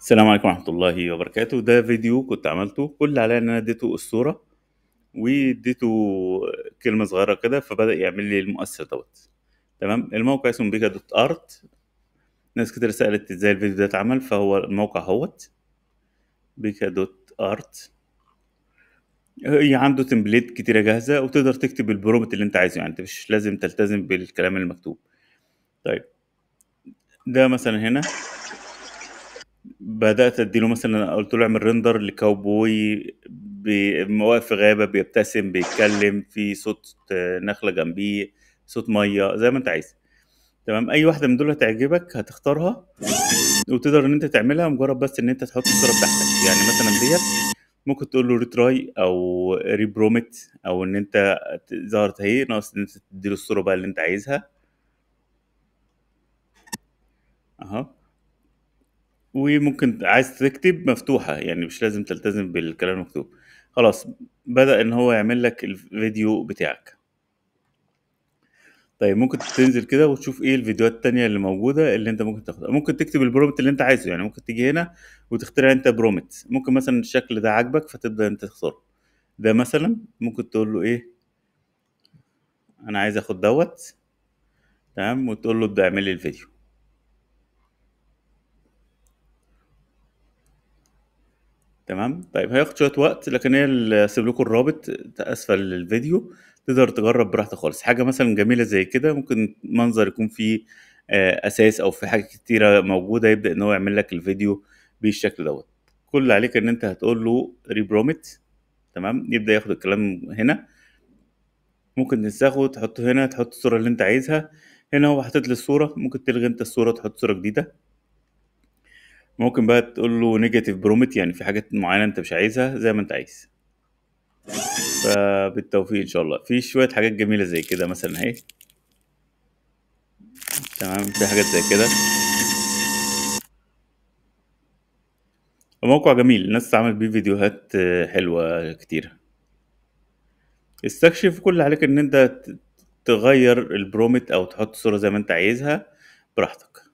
السلام عليكم ورحمة الله وبركاته ده فيديو كنت عملته كل اللي عليا ان انا اديته الصورة واديته كلمة صغيرة كده فبدأ يعمل لي المؤثر دوت تمام الموقع اسمه بيكا دوت ارت ناس كتير سألت ازاي الفيديو ده اتعمل فهو الموقع اهوت بيكا دوت ارت هي عنده تمبليت كتيرة جاهزة وتقدر تكتب البرومت اللي انت عايزه يعني انت مش لازم تلتزم بالكلام المكتوب طيب ده مثلا هنا بدات اديله مثلا قلت له اعمل ريندر لكاوبوي واقف في غابه بيبتسم بيتكلم في صوت نخله جنبيه صوت ميه زي ما انت عايز تمام اي واحده من دول هتعجبك هتختارها وتقدر ان انت تعملها مجرد بس ان انت تحط الصوره بتاعتك يعني مثلا ديت ممكن تقول له ريتراي او ريبرومت او ان انت ظهرت اهي ناقص ان انت تديله الصوره بقى اللي انت عايزها اها وممكن عايز تكتب مفتوحة يعني مش لازم تلتزم بالكلام المكتوب خلاص بدأ إن هو يعمل لك الفيديو بتاعك طيب ممكن تنزل كده وتشوف ايه الفيديوهات التانية اللي موجودة اللي انت ممكن تاخدها ممكن تكتب البرومت اللي انت عايزه يعني ممكن تيجي هنا وتخترع انت برومت ممكن مثلا الشكل ده عاجبك فتبدأ انت تختاره ده مثلا ممكن تقول له ايه انا عايز اخد دوت تمام وتقول له ابدا اعمل لي الفيديو تمام طيب هياخد شويه وقت لكن هي هسيب لكم الرابط اسفل الفيديو تقدر تجرب براحتك خالص حاجه مثلا جميله زي كده ممكن منظر يكون فيه آه، اساس او في حاجه كتيره موجوده يبدا ان هو يعمل لك الفيديو بالشكل دوت كل اللي عليك ان انت هتقول له ريبرومت تمام يبدا ياخد الكلام هنا ممكن تنسخه تحطه هنا تحط الصوره اللي انت عايزها هنا هو حاطط لي الصوره ممكن تلغي انت الصوره تحط صوره جديده ممكن بقى تقول له نيجاتيف برومت يعني في حاجات معينه انت مش عايزها زي ما انت عايز فبالتوفيق ان شاء الله في شويه حاجات جميله زي كده مثلا اهي تمام في حاجات زي كده موقع جميل الناس عملت بيه فيديوهات آه، حلوه كتير استكشف كل اللي عليك ان انت تغير البرومت او تحط صوره زي ما انت عايزها براحتك